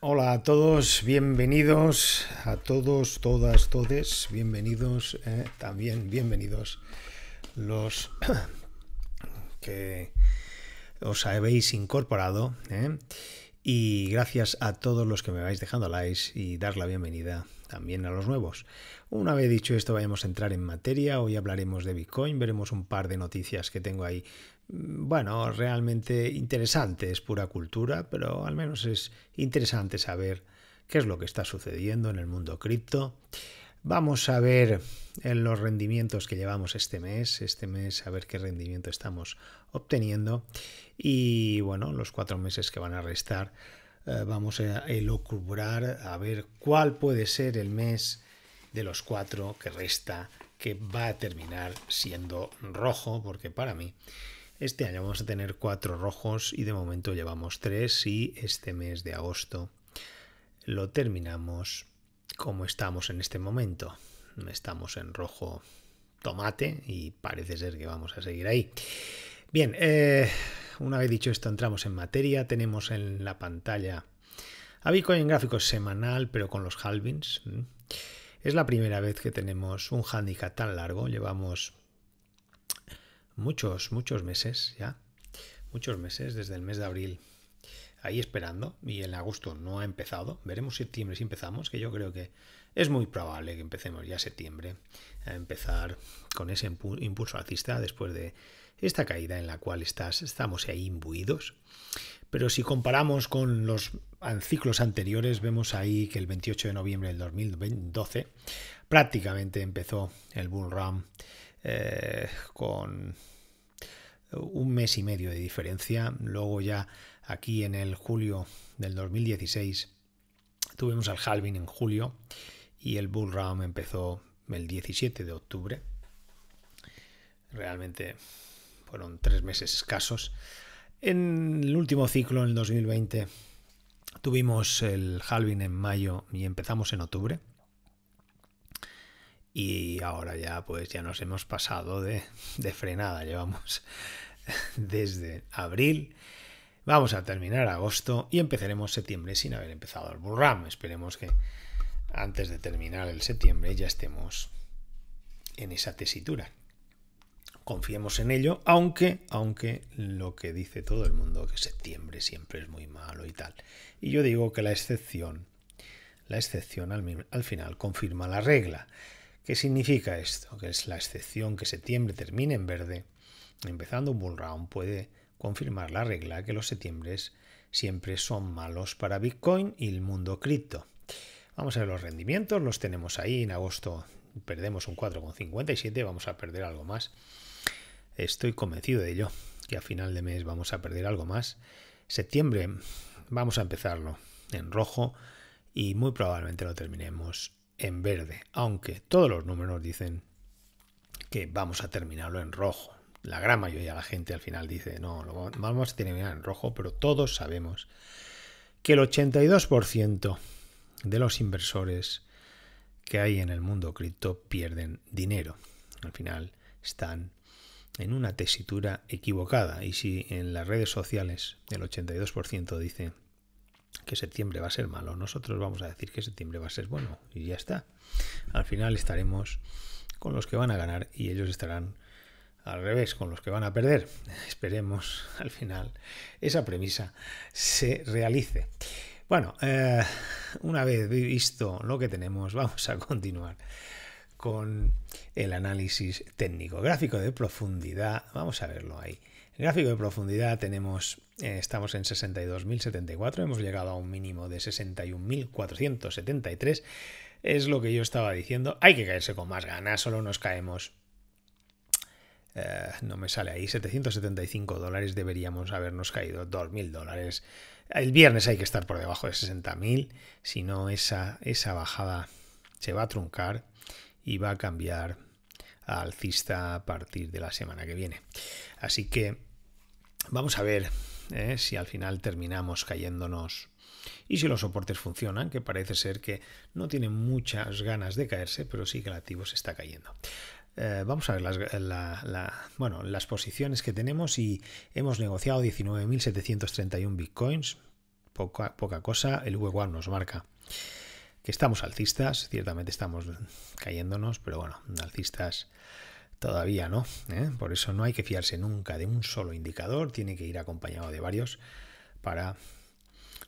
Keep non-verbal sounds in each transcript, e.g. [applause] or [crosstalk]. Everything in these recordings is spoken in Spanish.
Hola a todos, bienvenidos a todos, todas, todes, bienvenidos, eh, también bienvenidos los [coughs] que os habéis incorporado eh, y gracias a todos los que me vais dejando likes y dar la bienvenida también a los nuevos. Una vez dicho esto, vayamos a entrar en materia. Hoy hablaremos de Bitcoin, veremos un par de noticias que tengo ahí Mm, bueno, realmente interesante. Es pura cultura, pero al menos es interesante saber qué es lo que está sucediendo en el mundo cripto. Vamos a ver en los rendimientos que llevamos este mes, este mes a ver qué rendimiento estamos obteniendo y bueno, los cuatro meses que van a restar eh, vamos a elucubrar a ver cuál puede ser el mes de los cuatro que resta que va a terminar siendo rojo porque para mí este año vamos a tener cuatro rojos y de momento llevamos tres y este mes de agosto lo terminamos como estamos en este momento. Estamos en rojo tomate y parece ser que vamos a seguir ahí. Bien, eh, una vez dicho esto entramos en materia. Tenemos en la pantalla a Bitcoin en gráfico semanal pero con los halvings. Es la primera vez que tenemos un handicap tan largo. Llevamos muchos, muchos meses ya, muchos meses desde el mes de abril ahí esperando y en agosto no ha empezado. Veremos septiembre si empezamos, que yo creo que es muy probable que empecemos ya septiembre a empezar con ese impulso alcista después de esta caída en la cual estás, estamos ahí imbuidos. Pero si comparamos con los ciclos anteriores, vemos ahí que el 28 de noviembre del 2012 prácticamente empezó el bull run eh, con un mes y medio de diferencia. Luego ya aquí en el julio del 2016 tuvimos al halving en julio y el bull run empezó el 17 de octubre. Realmente fueron tres meses escasos. En el último ciclo, en el 2020, tuvimos el halving en mayo y empezamos en octubre. Y ahora ya, pues ya nos hemos pasado de, de frenada. Llevamos [laughs] desde abril. Vamos a terminar agosto y empezaremos septiembre sin haber empezado el Burram. Esperemos que antes de terminar el septiembre ya estemos en esa tesitura. Confiemos en ello, aunque, aunque lo que dice todo el mundo, que septiembre siempre es muy malo y tal. Y yo digo que la excepción, la excepción al final confirma la regla. ¿Qué significa esto? Que es la excepción que septiembre termine en verde. Empezando un bull round puede confirmar la regla que los septiembres siempre son malos para Bitcoin y el mundo cripto. Vamos a ver los rendimientos, los tenemos ahí. En agosto perdemos un 4,57, vamos a perder algo más. Estoy convencido de ello, que a final de mes vamos a perder algo más. Septiembre vamos a empezarlo en rojo y muy probablemente lo terminemos en verde, aunque todos los números dicen que vamos a terminarlo en rojo. La gran mayoría de la gente al final dice, no, vamos a terminar en rojo, pero todos sabemos que el 82% de los inversores que hay en el mundo cripto pierden dinero. Al final están en una tesitura equivocada y si en las redes sociales el 82% dice que septiembre va a ser malo, nosotros vamos a decir que septiembre va a ser bueno y ya está. Al final estaremos con los que van a ganar y ellos estarán al revés, con los que van a perder. [laughs] Esperemos [laughs] al final esa premisa se realice. Bueno, eh, una vez visto lo que tenemos, [laughs] vamos a continuar con el análisis técnico. Gráfico de profundidad, vamos a verlo ahí. gráfico de profundidad tenemos eh, estamos en 62.074, hemos llegado a un mínimo de 61.473. Es lo que yo estaba diciendo. Hay que caerse con más ganas, solo nos caemos. Eh, no me sale ahí. 775 dólares deberíamos habernos caído. 2.000 dólares. El viernes hay que estar por debajo de 60.000. Si no, esa, esa bajada se va a truncar y va a cambiar alcista a partir de la semana que viene. Así que vamos a ver ¿eh? si al final terminamos cayéndonos. Y si los soportes funcionan, que parece ser que no tienen muchas ganas de caerse, pero sí que el activo se está cayendo. Eh, vamos a ver las, bueno, las posiciones que tenemos y hemos negociado 19.731 bitcoins, poca, poca cosa, el V1 nos marca que estamos alcistas, ciertamente estamos cayéndonos, pero bueno, alcistas Todavía no. ¿eh? Por eso no hay que fiarse nunca de un solo indicador, tiene que ir acompañado de varios para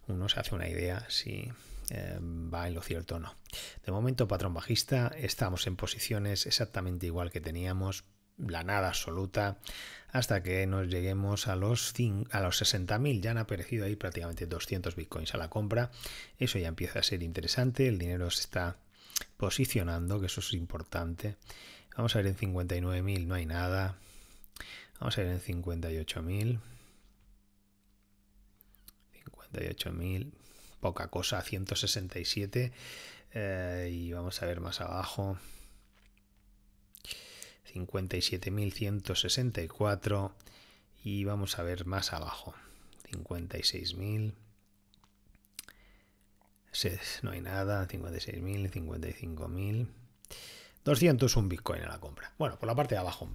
uno se hace una idea si eh, va en lo cierto o no. De momento, patrón bajista, estamos en posiciones exactamente igual que teníamos, la nada absoluta, hasta que nos lleguemos a los, a los 60.000. Ya han aparecido ahí prácticamente 200 bitcoins a la compra. Eso ya empieza a ser interesante, el dinero se está posicionando, que eso es importante. Vamos a ver en 59.000, no hay nada. Vamos a ver en 58.000. 58.000, poca cosa, 167. Eh, y vamos a ver más abajo. 57.164. Y vamos a ver más abajo. 56.000. No hay nada, 56.000, 55.000 un Bitcoin a la compra. Bueno, por la parte de abajo,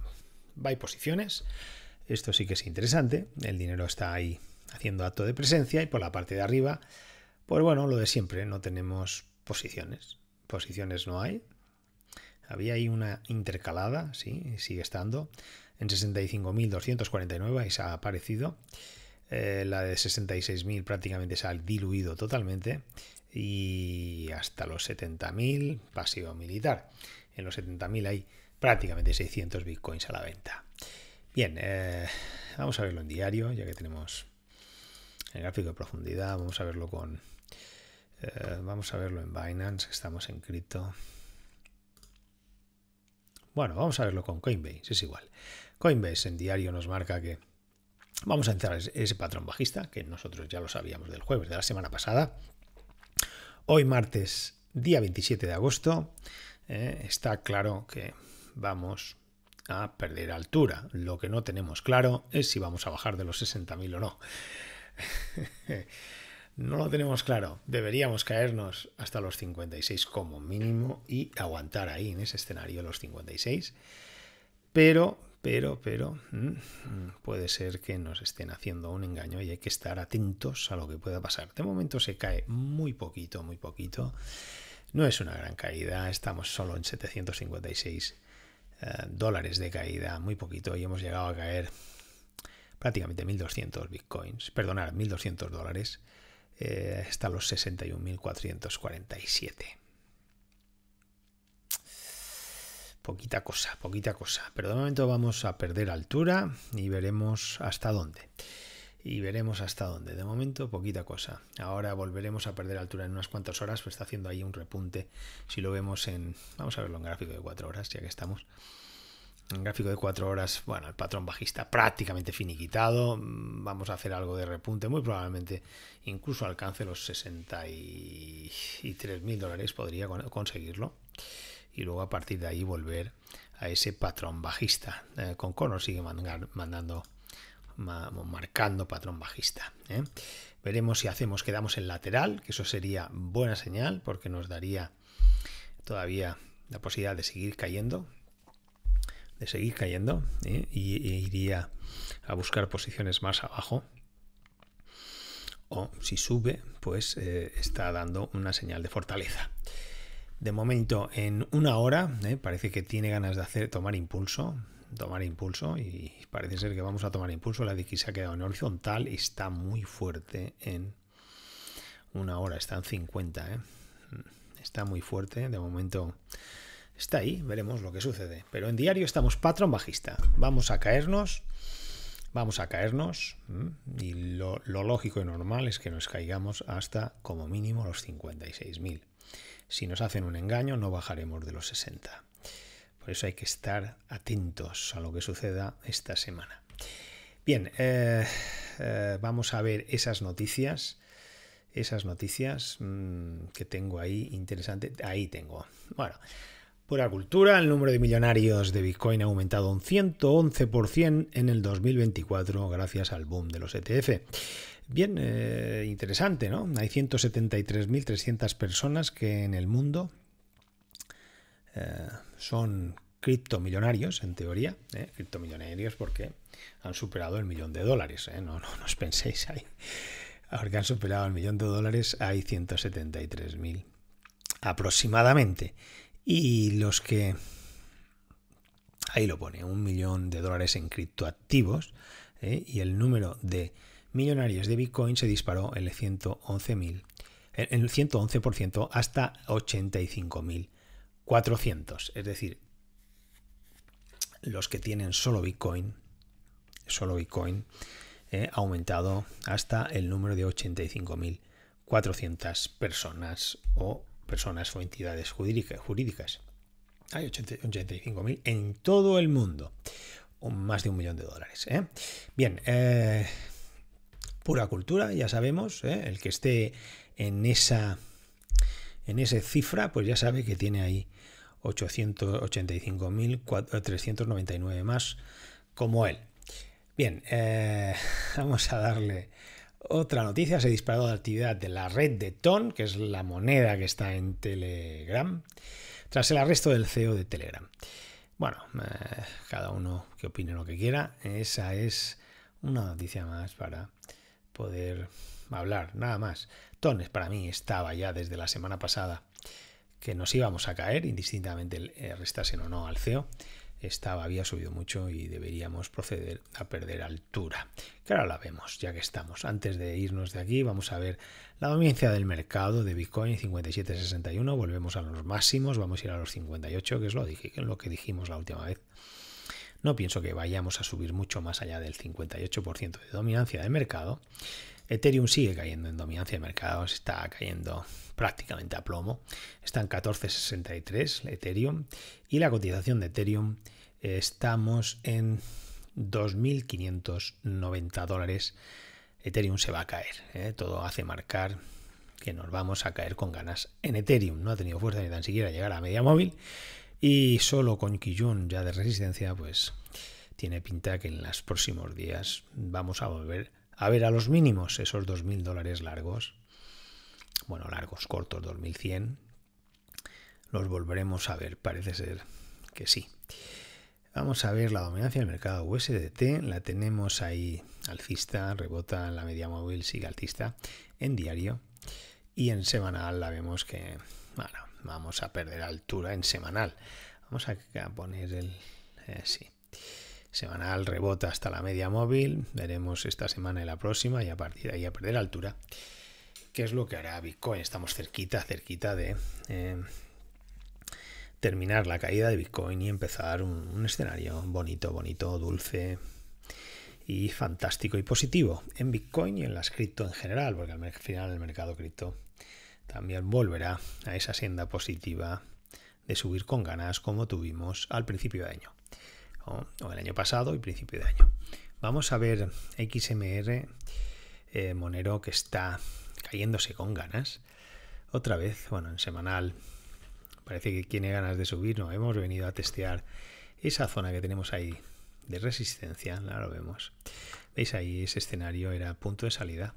hay posiciones. Esto sí que es interesante. El dinero está ahí haciendo acto de presencia y por la parte de arriba, pues bueno, lo de siempre, no tenemos posiciones. Posiciones no hay. Había ahí una intercalada, sí, sigue estando, en 65.249 y se ha aparecido. Eh, la de 66.000 prácticamente se ha diluido totalmente y hasta los 70.000 pasivo militar en los 70.000 hay prácticamente 600 bitcoins a la venta. Bien, eh, vamos a verlo en diario, ya que tenemos el gráfico de profundidad, vamos a verlo con... Eh, vamos a verlo en Binance, estamos en cripto. Bueno, vamos a verlo con Coinbase, es igual. Coinbase en diario nos marca que vamos a entrar ese patrón bajista, que nosotros ya lo sabíamos del jueves de la semana pasada. Hoy martes, día 27 de agosto, ¿eh? está claro que vamos a perder altura. Lo que no tenemos claro es si vamos a bajar de los 60.000 o no. [laughs] no lo tenemos claro. Deberíamos caernos hasta los 56 como mínimo y aguantar ahí en ese escenario los 56. Pero, pero, pero, mm, puede ser que nos estén haciendo un engaño y hay que estar atentos a lo que pueda pasar. De momento se cae muy poquito, muy poquito. No es una gran caída, estamos solo en 756 eh, dólares de caída, muy poquito, y hemos llegado a caer prácticamente 1.200 bitcoins, perdonar, 1.200 dólares, eh, hasta los 61.447. Poquita cosa, poquita cosa. Pero de momento vamos a perder altura y veremos hasta dónde y veremos hasta dónde. De momento, poquita cosa. Ahora volveremos a perder altura en unas cuantas horas, está haciendo ahí un repunte. Si lo vemos en. Vamos a verlo en gráfico de cuatro horas, ya que estamos. En gráfico de cuatro horas, bueno, el patrón bajista prácticamente finiquitado. Mm, vamos a hacer algo de repunte, muy probablemente incluso alcance los 63 mil dólares, podría conseguirlo. Y luego a partir de ahí volver a ese patrón bajista. Eh, con Conor sigue mandando marcando patrón bajista. ¿eh? Veremos si hacemos, quedamos en lateral, que eso sería buena señal porque nos daría todavía la posibilidad de seguir cayendo, de seguir cayendo e y, iría a buscar posiciones más abajo. O si sube, pues eh, está dando una señal de fortaleza. De momento, en una hora, parece que tiene ganas de hacer, tomar impulso, tomar impulso y parece ser que vamos a tomar impulso. La DX se ha quedado en horizontal y está muy fuerte en una hora, está en 50. ¿eh? Está muy fuerte, de momento está ahí, veremos lo que sucede. Pero en diario estamos patrón bajista, vamos a caernos, vamos a caernos y lo, lo lógico y normal es que nos caigamos hasta como mínimo los 56.000. Si nos hacen un engaño no bajaremos de los 60. Por eso hay que estar atentos a lo que suceda esta semana. Bien, eh, eh, vamos a ver esas noticias. Esas noticias mm, que tengo ahí, interesante. Ahí tengo. Bueno, por Pura cultura, el número de millonarios de Bitcoin ha aumentado un 111% en el 2024 gracias al boom de los ETF. Bien, eh, interesante, ¿no? Hay 173.300 personas que en el mundo eh, son criptomillonarios, en teoría, eh, criptomillonarios porque han superado el millón de dólares, eh, no, no, os penséis ahí. Ahora que han superado el millón de dólares hay 173.000 aproximadamente. Y los que... Ahí lo pone, un millón de dólares en criptoactivos y el número de millonarios de Bitcoin se disparó en el 111.000 en el 111% hasta 85.000 400. Es decir, los que tienen solo Bitcoin, solo Bitcoin, eh, ha aumentado hasta el número de 85.400 personas o personas o entidades jurídicas. Hay 85.000 en todo el mundo. más de un millón de dólares. ¿eh? Bien, eh, pura cultura, ya sabemos. El que esté en esa en esa cifra, pues ya sabe que tiene ahí 885.399 más como él. Bien, eh, [laughs] vamos a darle otra noticia. Se disparó la actividad de la red de TON, que es la moneda que está en Telegram, tras el arresto del CEO de Telegram. Bueno, eh, cada uno que opine lo que quiera. Esa es una noticia más para poder hablar, nada más. Tones para mí estaba ya desde la semana pasada que nos íbamos a caer, indistintamente eh, restasen o no al CEO. Estaba, había subido mucho y deberíamos proceder a perder altura. Que ahora la vemos, ya que estamos. Antes de irnos de aquí, vamos a ver la dominancia del mercado de Bitcoin 57.61. Volvemos a los máximos, vamos a ir a los 58, que es lo, dije, que es lo que dijimos la última vez. No pienso que vayamos a subir mucho más allá del 58% de dominancia del mercado. Ethereum sigue cayendo en dominancia de mercados, está cayendo prácticamente a plomo. Está en 14.63 Ethereum y la cotización de Ethereum eh, estamos en 2.590 dólares. Ethereum se va a caer. Eh, todo hace marcar que nos vamos a caer con ganas en Ethereum. No ha tenido fuerza ni tan siquiera llegar a media móvil. Y solo con Kijun ya de resistencia, pues tiene pinta que en los próximos días vamos a volver a ver a los mínimos esos 2.000 dólares largos, bueno, largos, cortos, 2.100, los volveremos a ver, parece ser que sí. Vamos a ver la dominancia del mercado USDT, la tenemos ahí alcista, rebota en la media móvil, sigue alcista en diario y en semanal la vemos que, bueno, vamos a perder altura en semanal. Vamos a poner el... Eh, sí semanal rebota hasta la media móvil, veremos esta semana y la próxima y a partir de ahí a perder altura. ¿Qué es lo que hará Bitcoin? Estamos cerquita, cerquita de eh, terminar la caída de Bitcoin y empezar un, escenario bonito, bonito, dulce y fantástico y positivo en Bitcoin y en las cripto en general, porque al final el mercado cripto también volverá a esa senda positiva de subir con ganas como tuvimos al principio de año o, el año pasado y principio de año. Vamos a ver XMR eh, Monero que está cayéndose con ganas. Otra vez, bueno, en semanal parece que tiene ganas de subir, no hemos venido a testear esa zona que tenemos ahí de resistencia, ahora lo vemos. ¿Veis ahí ese escenario era punto de salida?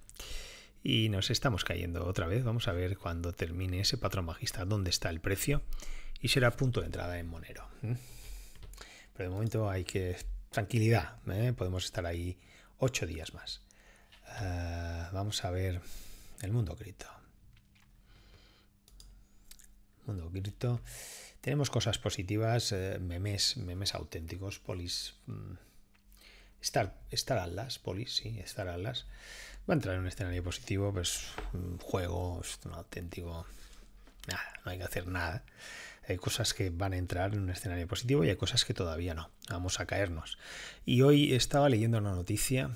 Y nos estamos cayendo otra vez, vamos a ver cuando termine ese patrón bajista dónde está el precio y será punto de entrada en Monero. Pero de momento hay que... Tranquilidad, ¿eh? podemos estar ahí ocho días más. Eh, vamos a ver el mundo cripto. Mundo cripto. Tenemos cosas positivas, eh, memes, memes auténticos, polis... estar, mm, estar alas, polis, sí, estar alas. Va a entrar en un escenario positivo, pues un juego, es un auténtico... Nada, no hay que hacer nada. Hay cosas que van a entrar en un escenario positivo y hay cosas que todavía no. Vamos a caernos. Y hoy estaba leyendo una noticia,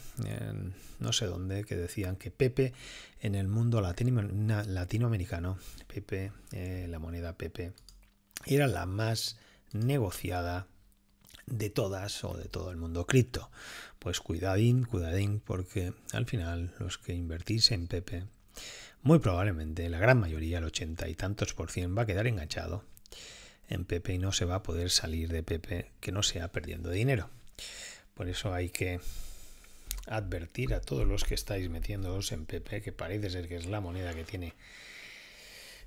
no sé dónde, que decían que Pepe en el mundo latinoamericano, Pepe, eh, la moneda Pepe, era la más negociada de todas o de todo el mundo cripto. Pues cuidadín, cuidadín, porque al final los que invertís en Pepe, muy probablemente la gran mayoría, el ochenta y tantos por cien, va a quedar enganchado en Pepe y no se va a poder salir de Pepe que no sea perdiendo dinero. Por eso hay que advertir a todos los que estáis metiéndoos en Pepe, que parece ser que es la moneda que tiene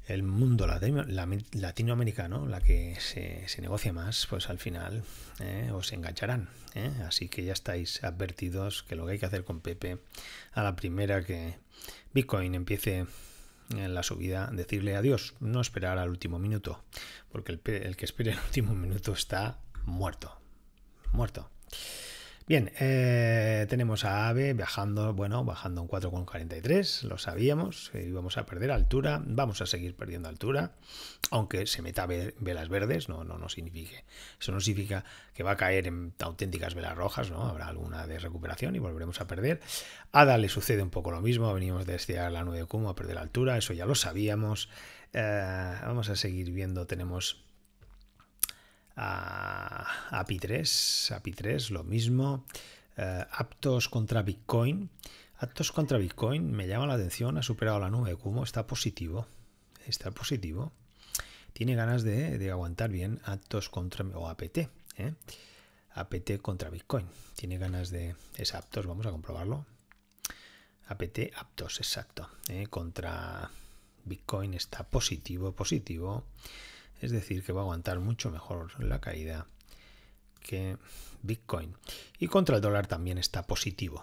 el mundo latinoamericano, la que se, negocia más, pues al final eh, os engancharán. Eh. Así que ya estáis advertidos que lo que hay que hacer con Pepe, a la primera que Bitcoin empiece en la subida decirle adiós, no esperar al último minuto, porque el, que espere el último minuto está muerto, muerto. Bien, eh, tenemos a AVE bajando, bueno, bajando un 4,43, lo sabíamos, íbamos a perder altura, vamos a seguir perdiendo altura, aunque se meta velas verdes, no, no, no signifique, eso no significa que va a caer en auténticas velas rojas, ¿no? Habrá alguna de recuperación y volveremos a perder. ADA le sucede un poco lo mismo, venimos de estirar la de como a perder altura, eso ya lo sabíamos. Eh, vamos a seguir viendo, tenemos a API 3, API 3 lo mismo, eh, Aptos contra Bitcoin. Aptos contra Bitcoin me llama la atención, ha superado la nube, como está positivo, está positivo. Tiene ganas de, aguantar bien Aptos contra o APT, ¿eh? APT contra Bitcoin. Tiene ganas de... Es Aptos, vamos a comprobarlo. APT Aptos, exacto. ¿eh? Contra Bitcoin está positivo, positivo. Es decir, que va a aguantar mucho mejor la caída que Bitcoin. Y contra el dólar también está positivo.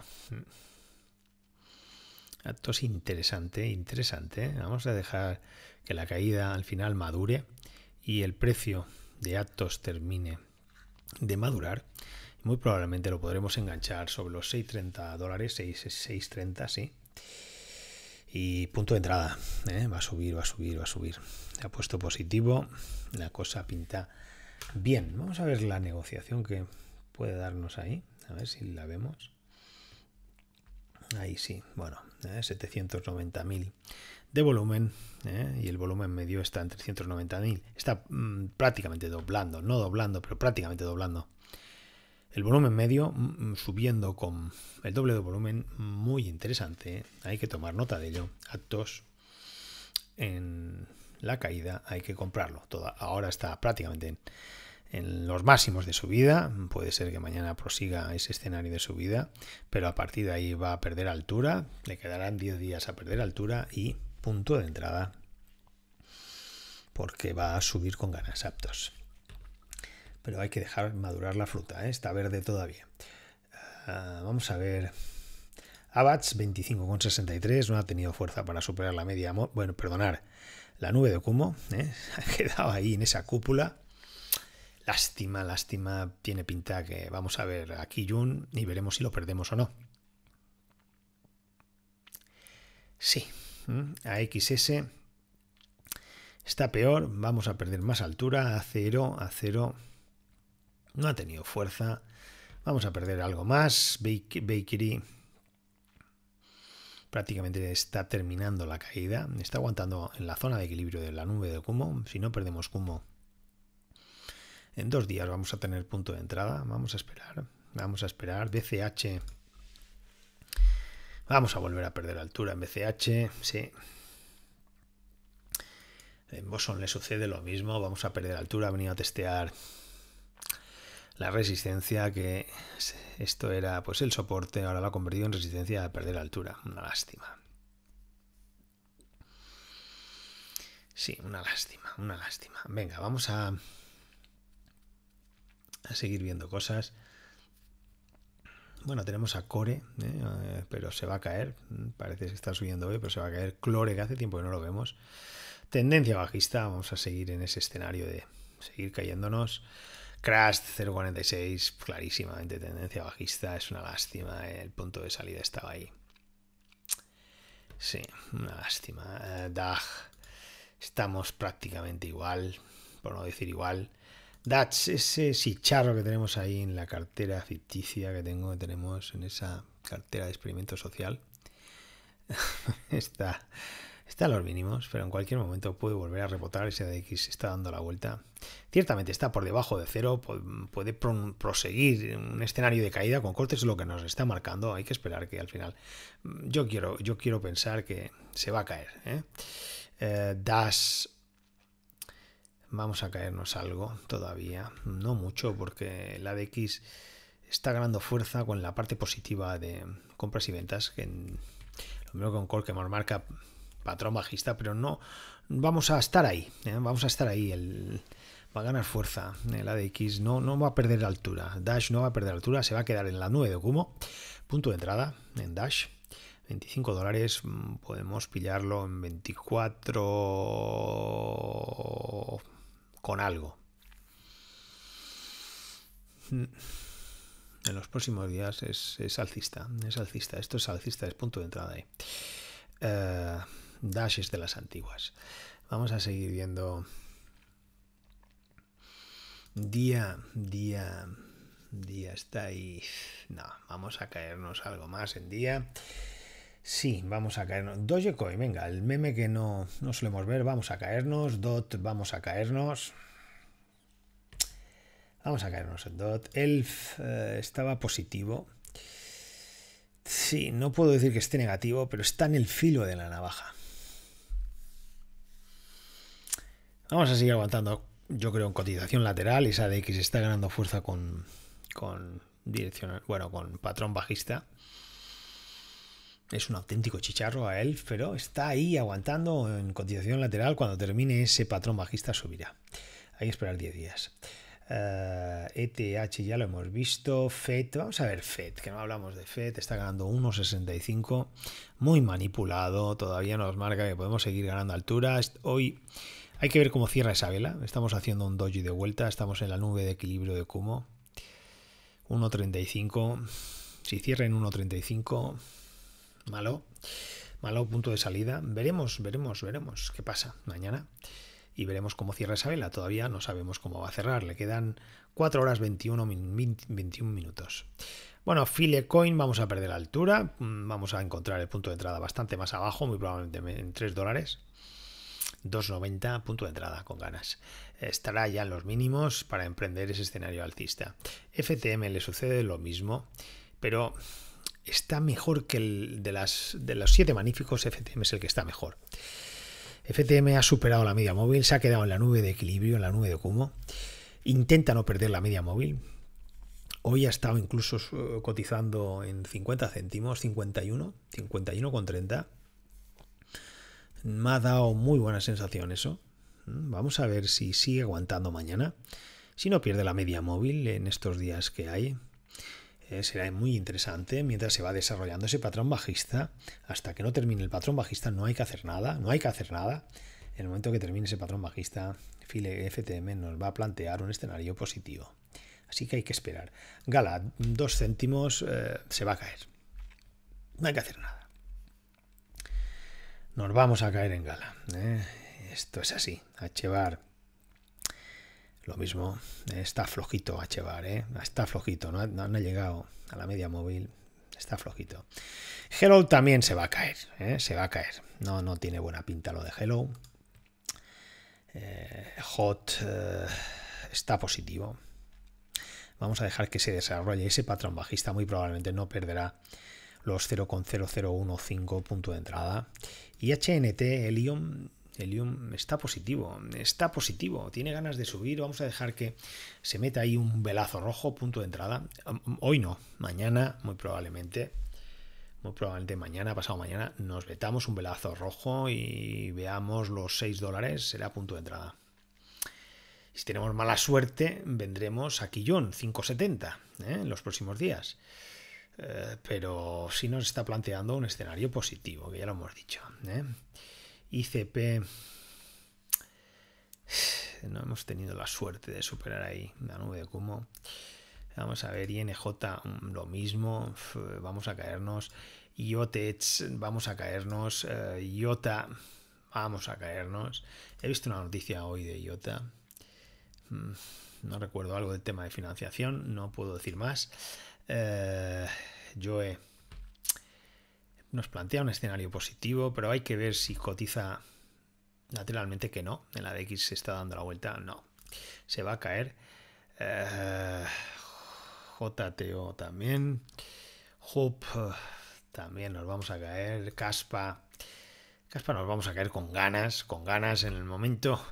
actos interesante, interesante. ¿eh? Vamos a dejar que la caída al final madure y el precio de Atos termine de madurar. Muy probablemente lo podremos enganchar sobre los 6.30 dólares, 6.30, sí. Y punto de entrada, ¿eh? va a subir, va a subir, va a subir. ha puesto positivo, la cosa pinta bien. Vamos a ver la negociación que puede darnos ahí, a ver si la vemos. Ahí sí, bueno, 790.000 ¿eh? de volumen ¿eh? y el volumen medio está en 390.000. Está mm, prácticamente doblando, no doblando, pero prácticamente doblando el volumen medio mm, mm, subiendo con el doble de volumen, muy interesante, hay que tomar nota de ello. Actos en la caída, hay que comprarlo. ahora está prácticamente en, en los máximos de subida, puede ser que mañana prosiga ese escenario de subida, pero a partir de ahí va a perder altura, le quedarán 10 días a perder altura y punto de entrada porque va a subir con ganas aptos pero hay que dejar madurar la fruta, ¿eh? está verde todavía. Ah, vamos a ver. Abats 25,63 no ha tenido fuerza para superar la media. Bueno, perdonar, la nube de cumo ¿eh? [laughs] ha quedado ahí en esa cúpula. Lástima, lástima, tiene pinta que vamos a ver aquí Jun. y veremos si lo perdemos o no. Sí, a XS está peor, vamos a perder más altura, a 0, a cero no ha tenido fuerza. Vamos a perder algo más. Bakery prácticamente está terminando la caída. Está aguantando en la zona de equilibrio de la nube de Kumo. Si no perdemos Kumo, en dos días vamos a tener punto de entrada. Vamos a esperar. Vamos a esperar. BCH. Vamos a volver a perder altura en BCH. Sí. En Boson le sucede lo mismo. Vamos a perder altura. Ha venido a testear la resistencia, que esto era pues el soporte, ahora lo ha convertido en resistencia a perder altura. Una lástima. Sí, una lástima, una lástima. Venga, vamos a, a seguir viendo cosas. Bueno, tenemos a Core, eh, pero se va a caer. Parece que está subiendo hoy, pero se va a caer. Clore, que hace tiempo que no lo vemos. Tendencia bajista, vamos a seguir en ese escenario de seguir cayéndonos. Crash 0.46, clarísimamente tendencia bajista, es una lástima, eh, el punto de salida estaba ahí. Sí, una lástima. Eh, DAG, estamos prácticamente igual, por no decir igual. DATS, ese sicharro que tenemos ahí en la cartera ficticia que tengo, que tenemos en esa cartera de experimento social, [laughs] está Está a los mínimos, pero en cualquier momento puede volver a rebotar ese ADX está dando la vuelta. Ciertamente está por debajo de cero, puede proseguir un escenario de caída con cortes, es lo que nos está marcando. Hay que esperar que al final. Mm, yo quiero, yo quiero pensar que se va a caer. ¿eh? Eh, das vamos a caernos algo todavía, no mucho, porque la X está ganando fuerza con la parte positiva de compras y ventas, lo mismo que con Core que marca patrón bajista, pero no vamos a estar ahí, ¿eh? vamos a estar ahí. va a ganar fuerza el ¿eh? ADX, no, no va a perder altura. Dash no va a perder altura, se va a quedar en la 9 de Okumo. Punto de entrada en Dash. 25 dólares, mm, podemos pillarlo en 24 con algo. Mm. En los próximos días es, alcista, es alcista, esto es alcista, es punto de entrada ahí. Eh dashes de las antiguas. Vamos a seguir viendo día, día, día está ahí. No, vamos a caernos algo más en día. Sí, vamos a caernos. Dogecoin, venga, el meme que no, no solemos ver, vamos a caernos. Dot, vamos a caernos. Vamos a caernos en DOT. ELF eh, estaba positivo. Sí, no puedo decir que esté negativo, pero está en el filo de la navaja. Vamos a seguir aguantando, yo creo, en cotización lateral. Esa de X está ganando fuerza con, con bueno, con patrón bajista. Es un auténtico chicharro a él, pero está ahí aguantando en cotización lateral. Cuando termine ese patrón bajista subirá. Hay que esperar 10 días. ETH e ya lo hemos visto. FED, vamos a ver FED, que no hablamos de FED, está ganando 1,65. Muy manipulado, todavía nos marca que podemos seguir ganando alturas. Hoy hay que ver cómo cierra esa vela. Estamos haciendo un doji de vuelta, estamos en la nube de equilibrio de Kumo. 1.35. Si cierra en 1.35, malo. Malo punto de salida. Veremos, veremos, veremos qué pasa mañana. Y veremos cómo cierra esa vela. Todavía no sabemos cómo va a cerrar. Le quedan 4 horas 21, minutos. Bueno, Filecoin vamos a perder altura. Mm, vamos a encontrar el punto de entrada bastante más abajo, muy probablemente en 3 dólares. 2,90 punto de entrada con ganas. Estará ya en los mínimos para emprender ese escenario alcista. FTM le sucede lo mismo, pero está mejor que el de, las, de los siete magníficos, FTM es el que está mejor. FTM ha superado la media móvil, se ha quedado en la nube de equilibrio, en la nube de cumo Intenta no perder la media móvil. Hoy ha estado incluso eh, cotizando en 50 céntimos, 51, 51,30. Me ha dado muy buena sensación eso. Mm, vamos a ver si sigue aguantando mañana. Si no pierde la media móvil en estos días que hay. Eh, será muy interesante mientras se va desarrollando ese patrón bajista. Hasta que no termine el patrón bajista no hay que hacer nada. No hay que hacer nada. En el momento que termine ese patrón bajista, File FTM nos va a plantear un escenario positivo. Así que hay que esperar. Gala, dos céntimos, eh, se va a caer. No hay que hacer nada nos vamos a caer en gala. ¿eh? Esto es así. Achevar, lo mismo, ¿eh? está flojito Achevar, ¿eh? está flojito, no ha, llegado a la media móvil, está flojito. Hello también se va a caer, se va a caer. No, no tiene buena pinta lo de Hello. hot está positivo. Vamos a dejar que se desarrolle ese patrón bajista, muy probablemente no perderá los 0,0015 punto de entrada. Y HNT, Helium, está positivo, está positivo, tiene ganas de subir, vamos a dejar que se meta ahí un velazo rojo, punto de entrada. Um, um, hoy no, mañana muy probablemente, muy probablemente mañana, pasado mañana, nos vetamos un velazo rojo y veamos los 6 dólares, será punto de entrada. Si tenemos mala suerte, vendremos a Quillón, 5,70 ¿eh? en los próximos días. Eh, pero sí nos está planteando un escenario positivo, que ya lo hemos dicho. ¿eh? ICP [sighs] no hemos tenido la suerte de superar ahí la nube de cómo. Vamos a ver, INJ mm, lo mismo, vamos a caernos. IOTEX, vamos a caernos. Eh, IOTA, vamos a caernos. He visto una noticia hoy de IOTA. Mm, no recuerdo algo del tema de financiación, no puedo decir más. Eh, Joe nos plantea un escenario positivo, pero hay que ver si cotiza lateralmente que no. En la de X se está dando la vuelta, no. Se va a caer. Eh, JTO también. Hope eh, también nos vamos a caer. Caspa. Caspa nos vamos a caer con ganas, con ganas en el momento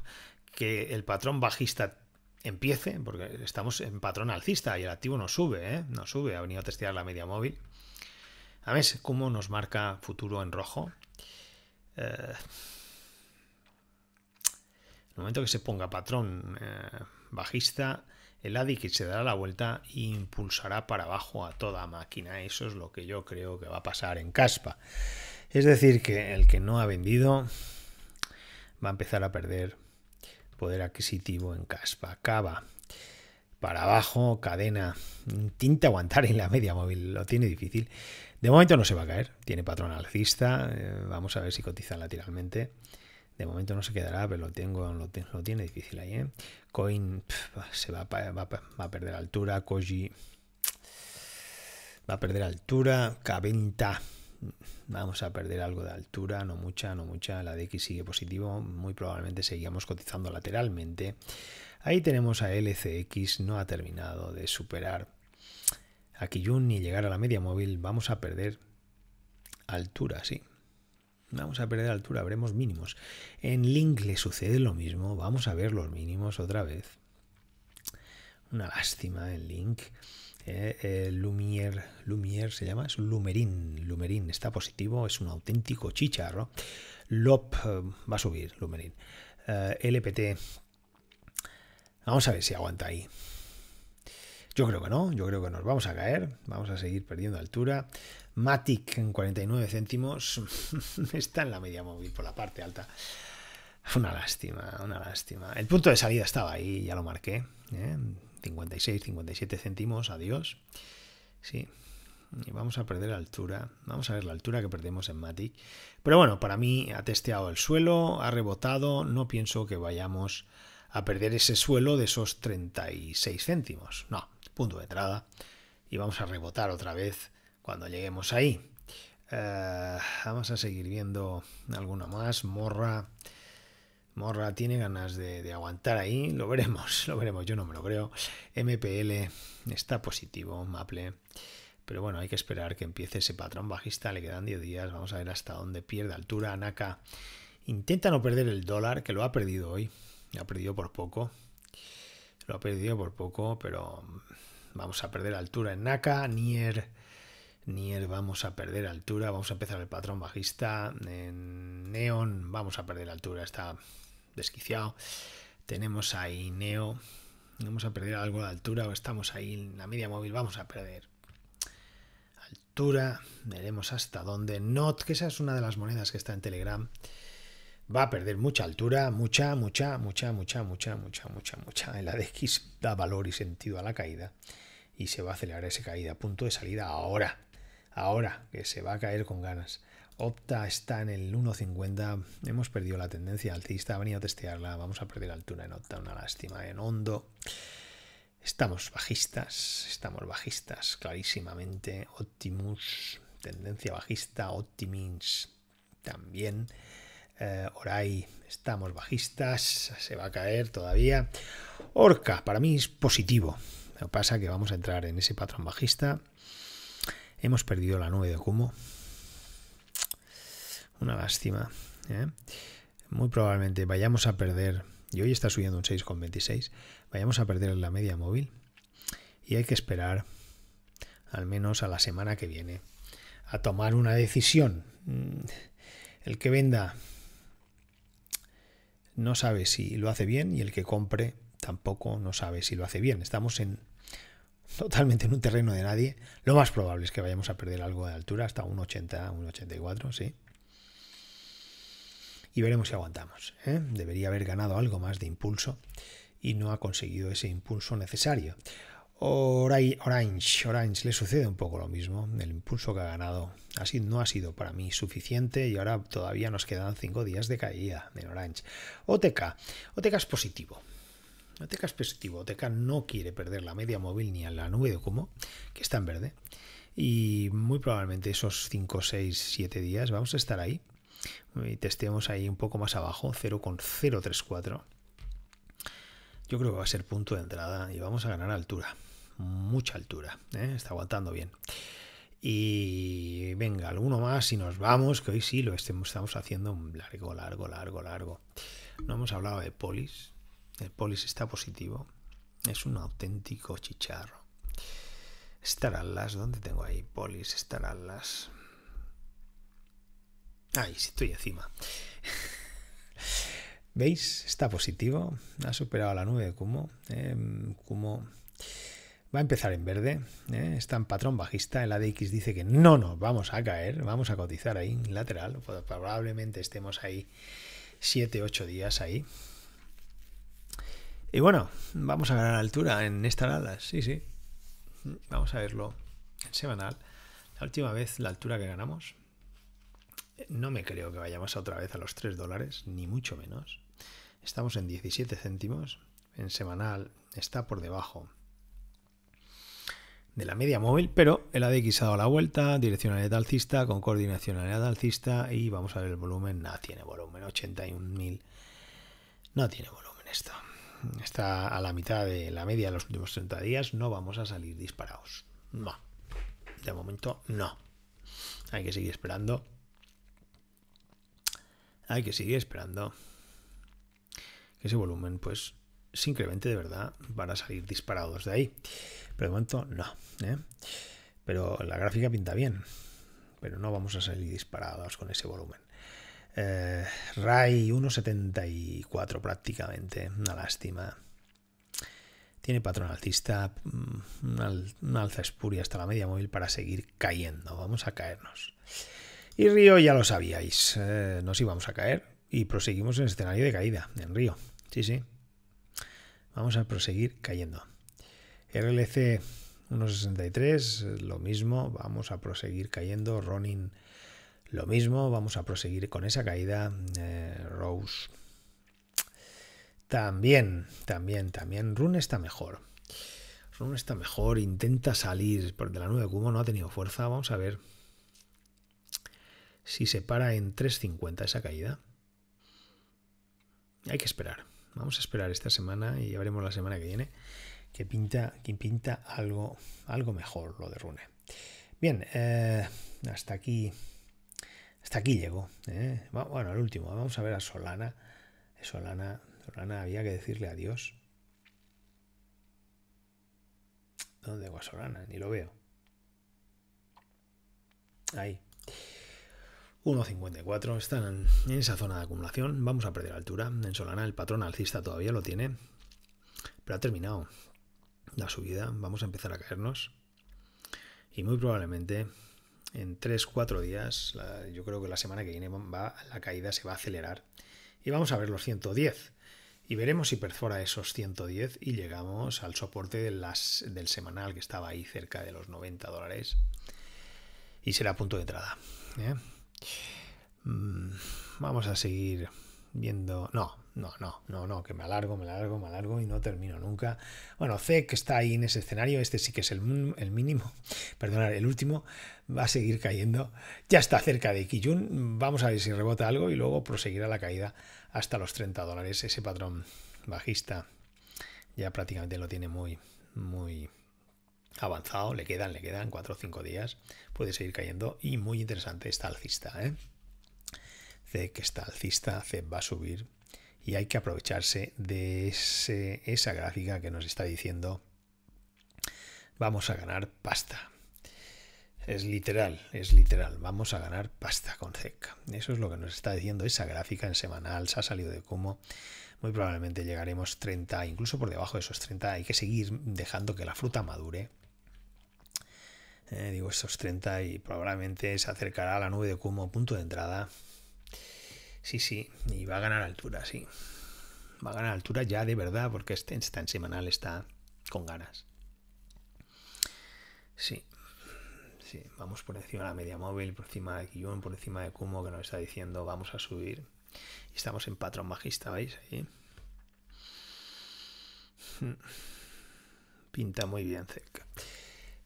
que el patrón bajista empiece, porque estamos en patrón alcista y el activo no sube, ¿eh? no sube, ha venido a testear la media móvil. A ver cómo nos marca futuro en rojo. en eh, el momento que se ponga patrón eh, bajista, el ADIC se dará la vuelta e impulsará para abajo a toda máquina. Eso es lo que yo creo que va a pasar en Caspa. Es decir, que el que no ha vendido va a empezar a perder poder adquisitivo en caspa, cava. Para abajo, cadena. Tinta aguantar en la media móvil, lo tiene difícil. De momento no se va a caer, tiene patrón alcista. Eh, vamos a ver si cotiza lateralmente. De momento no se quedará, pero lo, tengo, lo, tiene difícil ahí. ¿eh? Coin se va, a perder altura. Koji va a perder altura. Caventa vamos a perder algo de altura, no mucha, no mucha, la de X sigue positivo, muy probablemente seguíamos cotizando lateralmente. Ahí tenemos a LCX, no ha terminado de superar a Kijun ni llegar a la media móvil, vamos a perder altura, sí. Vamos a perder altura, veremos mínimos. En Link le sucede lo mismo, vamos a ver los mínimos otra vez. Una lástima en Link. Lumier, eh, eh, Lumier se llama, es Lumerín, Lumerín está positivo, es un auténtico chicharro. LOP eh, va a subir, Lumerín. LPT, vamos a ver si aguanta ahí. Yo creo que no, yo creo que nos vamos a caer, vamos a seguir perdiendo altura. Matic en 49 céntimos [laughs] está en la media móvil por la parte alta. Una lástima, una lástima. El punto de salida estaba ahí, ya lo marqué. 56, 57 céntimos, adiós. Sí, y vamos a perder altura. Vamos a ver la altura que perdemos en Matic. Pero bueno, para mí ha testeado el suelo, ha rebotado. No pienso que vayamos a perder ese suelo de esos 36 céntimos. No, punto de entrada. Y vamos a rebotar otra vez cuando lleguemos ahí. Eh, vamos a seguir viendo alguna más. Morra. Morra tiene ganas de, aguantar ahí, lo veremos, [laughs] lo veremos, yo no me lo creo. MPL está positivo, Maple. Pero bueno, hay que esperar que empiece ese patrón bajista, le quedan 10 días, vamos a ver hasta dónde pierde altura. Naka intenta no perder el dólar, que lo ha perdido hoy, lo ha perdido por poco, lo ha perdido por poco, pero vamos a perder altura en Naka, Nier, Nier vamos a perder altura, vamos a empezar el patrón bajista, en Neon vamos a perder altura, está desquiciado. Tenemos ahí NEO, Vamos a perder algo de altura o estamos ahí en la media móvil. Vamos a perder altura. Veremos hasta dónde. Not, que esa es una de las monedas que está en Telegram. Va a perder mucha altura, mucha, mucha, mucha, mucha, mucha, mucha, mucha, mucha. en La de X da valor y sentido a la caída y se va a acelerar esa caída. Punto de salida ahora. Ahora, que se va a caer con ganas. Opta está en el 1.50. Hemos perdido la tendencia alcista. Ha venido a testearla. Vamos a perder altura en Opta. Una lástima. En Hondo. Estamos bajistas. Estamos bajistas clarísimamente. Optimus. Tendencia bajista. Optimins también. Eh, estamos bajistas, se va a caer todavía. Orca, para mí es positivo. Lo que pasa es que vamos a entrar en ese patrón bajista. Hemos perdido la nube de Kumo, una lástima. ¿eh? Muy probablemente vayamos a perder, y hoy está subiendo un 6,26, vayamos a perder la media móvil y hay que esperar al menos a la semana que viene a tomar una decisión. Mm, el que venda no sabe si lo hace bien y el que compre tampoco no sabe si lo hace bien. Estamos en totalmente en un terreno de nadie. Lo más probable es que vayamos a perder algo de altura, hasta un 80, un 84, sí y veremos si aguantamos. ¿eh? Debería haber ganado algo más de impulso y no ha conseguido ese impulso necesario. Orange, Orange le sucede un poco lo mismo, el impulso que ha ganado así no ha sido para mí suficiente y ahora todavía nos quedan cinco días de caída en Orange. OTK, OTK es positivo. OTK es positivo, OTK no quiere perder la media móvil ni a la nube de Kumo, que está en verde. Y muy probablemente esos 5, 6, 7 días vamos a estar ahí y testeamos ahí un poco más abajo, 0,034. Yo creo que va a ser punto de entrada y vamos a ganar altura, mucha altura, ¿eh? está aguantando bien. Y venga, alguno más y nos vamos, que hoy sí lo este, estamos haciendo largo, largo, largo, largo. No hemos hablado de polis. El polis está positivo. Es un auténtico chicharro. Star las, ¿dónde tengo ahí? Polis, Star las Ay, si estoy encima. ¿Veis? Está positivo. Ha superado la nube de eh, va a empezar en verde. Eh, está en patrón bajista. El ADX dice que no nos vamos a caer. Vamos a cotizar ahí lateral. Pues probablemente estemos ahí 7, 8 días ahí. Y bueno, vamos a ganar altura en esta nada. Sí, sí. Vamos a verlo en semanal. La última vez la altura que ganamos no me creo que vayamos otra vez a los 3 dólares, ni mucho menos. Estamos en 17 céntimos. En semanal está por debajo de la media móvil, pero el ADX ha dado la vuelta, direccionalidad alcista con coordinacionalidad alcista y vamos a ver el volumen. No tiene volumen, 81.000. No tiene volumen esto. Está a la mitad de la media de los últimos 30 días. No vamos a salir disparados. No. De momento, no. Hay que seguir esperando hay que seguir esperando que ese volumen pues simplemente incremente de verdad, van a salir disparados de ahí. Pero de momento no. ¿eh? Pero la gráfica pinta bien, pero no vamos a salir disparados con ese volumen. Eh, RAI 1.74 prácticamente, una lástima. Tiene patrón alcista, mm, alza espuria hasta la media móvil para seguir cayendo. Vamos a caernos. Y Río ya lo sabíais, eh, nos íbamos a caer y proseguimos en escenario de caída, en Río. Sí, sí. Vamos a proseguir cayendo. RLC 1.63, lo mismo, vamos a proseguir cayendo. Ronin, lo mismo, vamos a proseguir con esa caída. Eh, Rose. También, también, también. Rune está mejor. Rune está mejor, intenta salir de la nube de no ha tenido fuerza, vamos a ver si se para en 3.50 esa caída. Hay que esperar. Vamos a esperar esta semana y ya veremos la semana que viene que pinta, que pinta algo, algo mejor lo de Rune. Bien, eh, hasta aquí. Hasta aquí llegó. Eh. Bueno, al último. Vamos a ver a Solana. Solana, Solana había que decirle adiós. ¿Dónde va Solana? Ni lo veo. Ahí. 1.54, están en esa zona de acumulación, vamos a perder altura. En Solana el patrón alcista todavía lo tiene, pero ha terminado la subida, vamos a empezar a caernos. Y muy probablemente en 3-4 días, yo creo que la semana que viene va, la caída se va a acelerar. Y vamos a ver los 110. Y veremos si perfora esos 110 y llegamos al soporte de las, del semanal que estaba ahí cerca de los 90 dólares. Y será punto de entrada. ¿eh? Mm, vamos a seguir viendo. No, no, no, no, no, que me alargo, me alargo, me alargo y no termino nunca. Bueno, C, que está ahí en ese escenario, este sí que es el, mínimo, [laughs] perdonar, el último, va a seguir cayendo. Ya está cerca de Kijun, vamos a ver si rebota algo y luego proseguirá la caída hasta los 30 dólares. Ese patrón bajista ya prácticamente lo tiene muy, muy, avanzado, le quedan, le quedan 4 o 5 días, puede seguir cayendo y muy interesante esta alcista. ¿eh? que está alcista, C va a subir y hay que aprovecharse de esa gráfica que nos está diciendo vamos a ganar pasta. Es literal, es literal, vamos a ganar pasta con ZEC, Eso es lo que nos está diciendo esa gráfica en semanal, se ha salido de como muy probablemente llegaremos 30, incluso por debajo de esos 30, hay que seguir dejando que la fruta madure eh, digo, estos 30 y probablemente se acercará a la nube de Kumo, punto de entrada. Sí, sí, y va a ganar altura, sí. Va a ganar altura ya de verdad, porque este está semanal, está con ganas. Sí, sí, vamos por encima de la media móvil, por encima de Guillón, por encima de Kumo, que nos está diciendo vamos a subir. Estamos en patrón bajista, ¿veis? Hmm. Pinta muy bien cerca.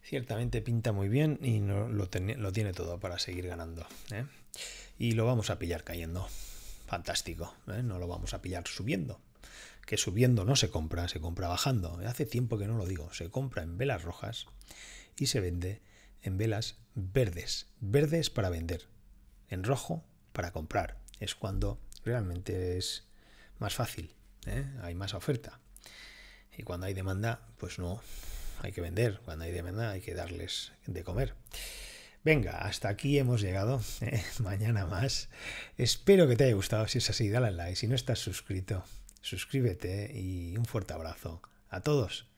Ciertamente pinta muy bien y no, lo, lo, tiene todo para seguir ganando. ¿eh? Y lo vamos a pillar cayendo. Fantástico. ¿eh? No lo vamos a pillar subiendo. Que subiendo no se compra, se compra bajando. Hace tiempo que no lo digo. Se compra en velas rojas y se vende en velas verdes. Verdes para vender. En rojo para comprar. Es cuando realmente es más fácil. ¿eh? Hay más oferta. Y cuando hay demanda, pues no, hay que vender, cuando hay demanda hay que darles de comer. Venga, hasta aquí hemos llegado. ¿eh? [laughs] Mañana más. Espero que te haya gustado. Si es así, dale like. Si no estás suscrito, suscríbete y un fuerte abrazo a todos.